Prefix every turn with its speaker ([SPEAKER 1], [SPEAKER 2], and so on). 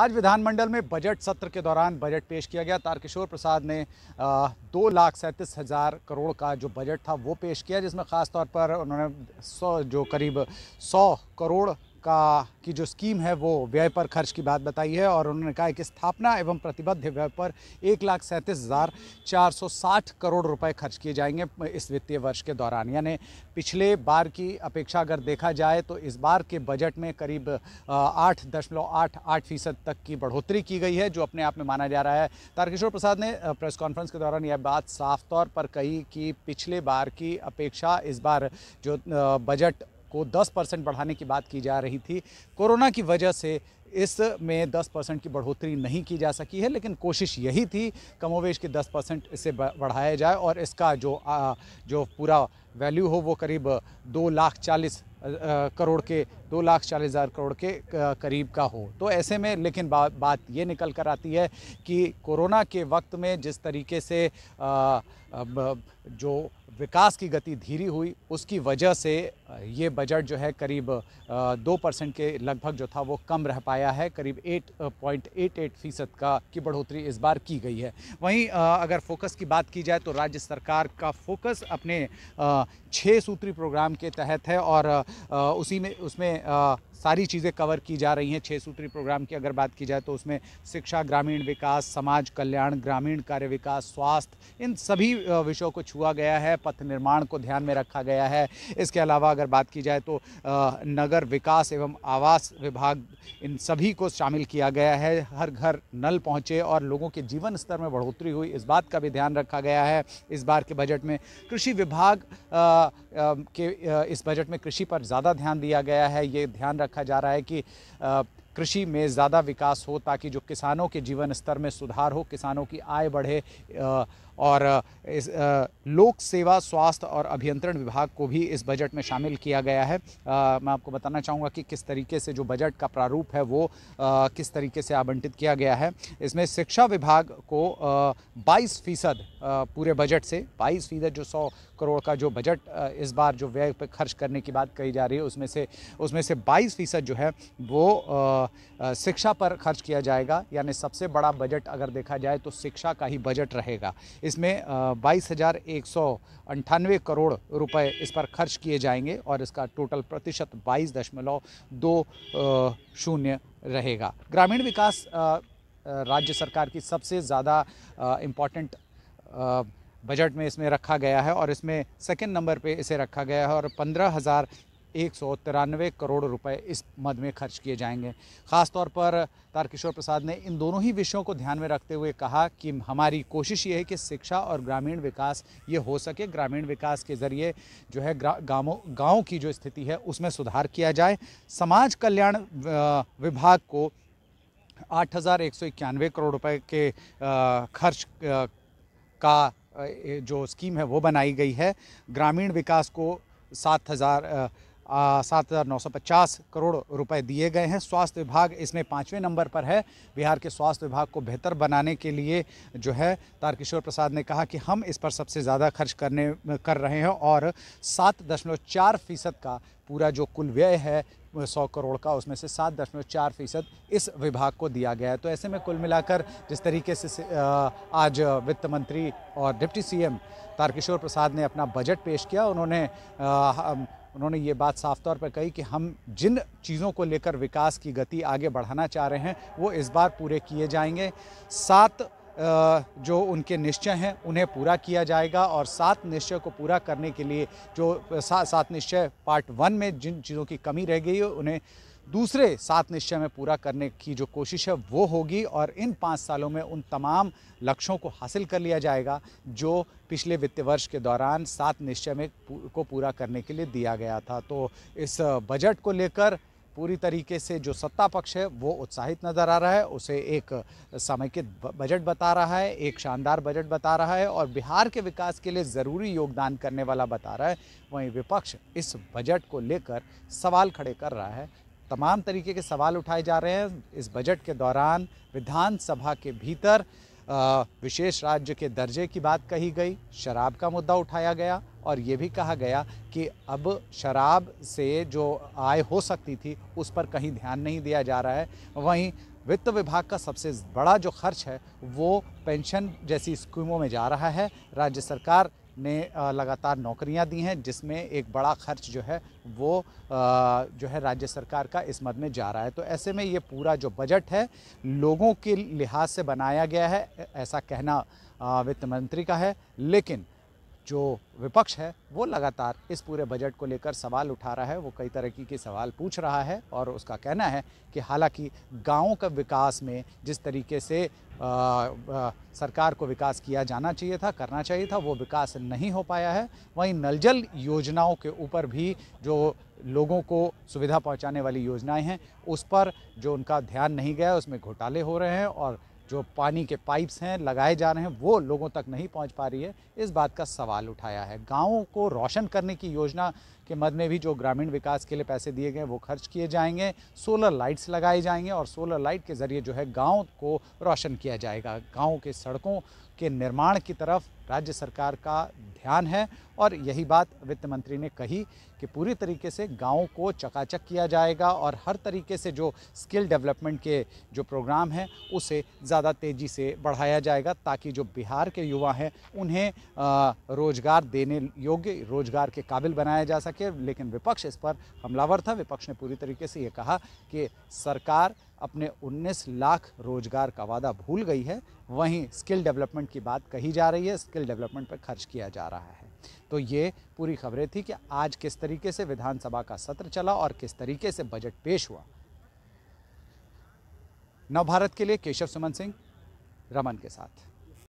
[SPEAKER 1] आज विधानमंडल में बजट सत्र के दौरान बजट पेश किया गया तारकिशोर प्रसाद ने दो लाख सैंतीस हज़ार करोड़ का जो बजट था वो पेश किया जिसमें ख़ास तौर पर उन्होंने सौ जो करीब सौ करोड़ का की जो स्कीम है वो व्यय पर खर्च की बात बताई है और उन्होंने कहा कि स्थापना एवं प्रतिबद्ध व्यय पर एक लाख सैंतीस हज़ार चार सौ साठ करोड़ रुपए खर्च किए जाएंगे इस वित्तीय वर्ष के दौरान यानी पिछले बार की अपेक्षा अगर देखा जाए तो इस बार के बजट में करीब आठ दशमलव आठ आठ फीसद तक की बढ़ोतरी की गई है जो अपने आप में माना जा रहा है तारकिशोर प्रसाद ने प्रेस कॉन्फ्रेंस के दौरान यह बात साफ तौर पर कही कि पिछले बार की अपेक्षा इस बार जो बजट को 10 परसेंट बढ़ाने की बात की जा रही थी कोरोना की वजह से इसमें 10 परसेंट की बढ़ोतरी नहीं की जा सकी है लेकिन कोशिश यही थी कमोवेश के 10 परसेंट इसे बढ़ाया जाए और इसका जो आ, जो पूरा वैल्यू हो वो करीब दो लाख चालीस करोड़ के दो लाख चालीस हज़ार करोड़ के करीब का हो तो ऐसे में लेकिन बा, बात ये निकल कर आती है कि कोरोना के वक्त में जिस तरीके से आ, जो विकास की गति धीरी हुई उसकी वजह से ये बजट जो है करीब दो परसेंट के लगभग जो था वो कम रह पाया है करीब एट पॉइंट एट एट फ़ीसद का की बढ़ोतरी इस बार की गई है वहीं अगर फोकस की बात की जाए तो राज्य सरकार का फोकस अपने छः सूत्री प्रोग्राम के तहत है और उसी में उसमें सारी चीज़ें कवर की जा रही हैं छः सूत्री प्रोग्राम की अगर बात की जाए तो उसमें शिक्षा ग्रामीण विकास समाज कल्याण ग्रामीण कार्य विकास स्वास्थ्य इन सभी विषयों को छुआ गया है पथ निर्माण को ध्यान में रखा गया है इसके अलावा अगर बात की जाए तो नगर विकास एवं आवास विभाग इन सभी को शामिल किया गया है हर घर नल पहुंचे और लोगों के जीवन स्तर में बढ़ोतरी हुई इस बात का भी ध्यान रखा गया है इस बार के बजट में कृषि विभाग के इस बजट में कृषि पर ज़्यादा ध्यान दिया गया है ये ध्यान रखा जा रहा है कि कृषि में ज़्यादा विकास हो ताकि जो किसानों के जीवन स्तर में सुधार हो किसानों की आय बढ़े और इस लोक सेवा स्वास्थ्य और अभियंत्रण विभाग को भी इस बजट में शामिल किया गया है आ, मैं आपको बताना चाहूँगा कि किस तरीके से जो बजट का प्रारूप है वो आ, किस तरीके से आवंटित किया गया है इसमें शिक्षा विभाग को बाईस फ़ीसद पूरे बजट से बाईस फ़ीसद जो सौ करोड़ का जो बजट इस बार जो व्यय पर खर्च करने की बात कही जा रही है उसमें से उसमें से बाईस फ़ीसद जो है वो शिक्षा पर खर्च किया जाएगा यानी सबसे बड़ा बजट अगर देखा जाए तो शिक्षा का ही बजट रहेगा इसमें बाईस हज़ार एक सौ अंठानवे करोड़ रुपए इस पर खर्च किए जाएंगे और इसका टोटल प्रतिशत बाईस दशमलव दो शून्य रहेगा ग्रामीण विकास राज्य सरकार की सबसे ज़्यादा इम्पॉर्टेंट बजट में इसमें रखा गया है और इसमें सेकंड नंबर पे इसे रखा गया है और पंद्रह हज़ार एक सौ तिरानवे करोड़ रुपए इस मद में खर्च किए जाएंगे ख़ासतौर पर तारकिशोर प्रसाद ने इन दोनों ही विषयों को ध्यान में रखते हुए कहा कि हमारी कोशिश ये है कि शिक्षा और ग्रामीण विकास ये हो सके ग्रामीण विकास के ज़रिए जो है गाँवों गाँव की जो स्थिति है उसमें सुधार किया जाए समाज कल्याण विभाग को आठ करोड़ रुपये के खर्च का जो स्कीम है वो बनाई गई है ग्रामीण विकास को सात हज़ार सात हज़ार नौ सौ पचास करोड़ रुपए दिए गए हैं स्वास्थ्य विभाग इसमें पाँचवें नंबर पर है बिहार के स्वास्थ्य विभाग को बेहतर बनाने के लिए जो है तारकिशोर प्रसाद ने कहा कि हम इस पर सबसे ज़्यादा खर्च करने कर रहे हैं और सात दशमलव चार फीसद का पूरा जो कुल व्यय है सौ करोड़ का उसमें से सात दशमलव चार फीसद इस विभाग को दिया गया है तो ऐसे में कुल मिलाकर जिस तरीके से आज वित्त मंत्री और डिप्टी सीएम तारकिशोर प्रसाद ने अपना बजट पेश किया उन्होंने उन्होंने ये बात साफ तौर पर कही कि हम जिन चीज़ों को लेकर विकास की गति आगे बढ़ाना चाह रहे हैं वो इस बार पूरे किए जाएंगे सात जो उनके निश्चय हैं उन्हें पूरा किया जाएगा और सात निश्चय को पूरा करने के लिए जो सात निश्चय पार्ट वन में जिन चीज़ों की कमी रह गई उन्हें दूसरे सात निश्चय में पूरा करने की जो कोशिश है वो होगी और इन पाँच सालों में उन तमाम लक्ष्यों को हासिल कर लिया जाएगा जो पिछले वित्त वर्ष के दौरान सात निश्चय में को पूरा करने के लिए दिया गया था तो इस बजट को लेकर पूरी तरीके से जो सत्ता पक्ष है वो उत्साहित नज़र आ रहा है उसे एक समेकित बजट बता रहा है एक शानदार बजट बता रहा है और बिहार के विकास के लिए ज़रूरी योगदान करने वाला बता रहा है वहीं विपक्ष इस बजट को लेकर सवाल खड़े कर रहा है तमाम तरीके के सवाल उठाए जा रहे हैं इस बजट के दौरान विधानसभा के भीतर विशेष राज्य के दर्जे की बात कही गई शराब का मुद्दा उठाया गया और ये भी कहा गया कि अब शराब से जो आय हो सकती थी उस पर कहीं ध्यान नहीं दिया जा रहा है वहीं वित्त विभाग का सबसे बड़ा जो खर्च है वो पेंशन जैसी स्कीमों में जा रहा है राज्य सरकार ने लगातार नौकरियां दी हैं जिसमें एक बड़ा खर्च जो है वो जो है राज्य सरकार का इस मद में जा रहा है तो ऐसे में ये पूरा जो बजट है लोगों के लिहाज से बनाया गया है ऐसा कहना वित्त मंत्री का है लेकिन जो विपक्ष है वो लगातार इस पूरे बजट को लेकर सवाल उठा रहा है वो कई तरह के सवाल पूछ रहा है और उसका कहना है कि हालांकि गाँव का विकास में जिस तरीके से आ, आ, सरकार को विकास किया जाना चाहिए था करना चाहिए था वो विकास नहीं हो पाया है वहीं नल जल योजनाओं के ऊपर भी जो लोगों को सुविधा पहुंचाने वाली योजनाएं हैं उस पर जो उनका ध्यान नहीं गया उसमें घोटाले हो रहे हैं और जो पानी के पाइप्स हैं लगाए जा रहे हैं वो लोगों तक नहीं पहुंच पा रही है इस बात का सवाल उठाया है गाँव को रोशन करने की योजना के मद में भी जो ग्रामीण विकास के लिए पैसे दिए गए वो खर्च किए जाएंगे सोलर लाइट्स लगाए जाएंगे और सोलर लाइट के ज़रिए जो है गाँव को रोशन किया जाएगा गाँव के सड़कों के निर्माण की तरफ राज्य सरकार का ध्यान है और यही बात वित्त मंत्री ने कही कि पूरी तरीके से गाँव को चकाचक किया जाएगा और हर तरीके से जो स्किल डेवलपमेंट के जो प्रोग्राम हैं उसे ज़्यादा तेज़ी से बढ़ाया जाएगा ताकि जो बिहार के युवा हैं उन्हें रोज़गार देने योग्य रोज़गार के काबिल बनाया जा सके के लेकिन विपक्ष इस पर हमलावर था विपक्ष ने पूरी तरीके से ये कहा कि सरकार अपने 19 लाख रोजगार का वादा भूल गई है वहीं स्किल डेवलपमेंट की बात कही जा रही है स्किल डेवलपमेंट पर खर्च किया जा रहा है तो ये पूरी खबरें थी कि आज किस तरीके से विधानसभा का सत्र चला और किस तरीके से बजट पेश हुआ नवभारत के लिए केशव सुमन सिंह रमन के साथ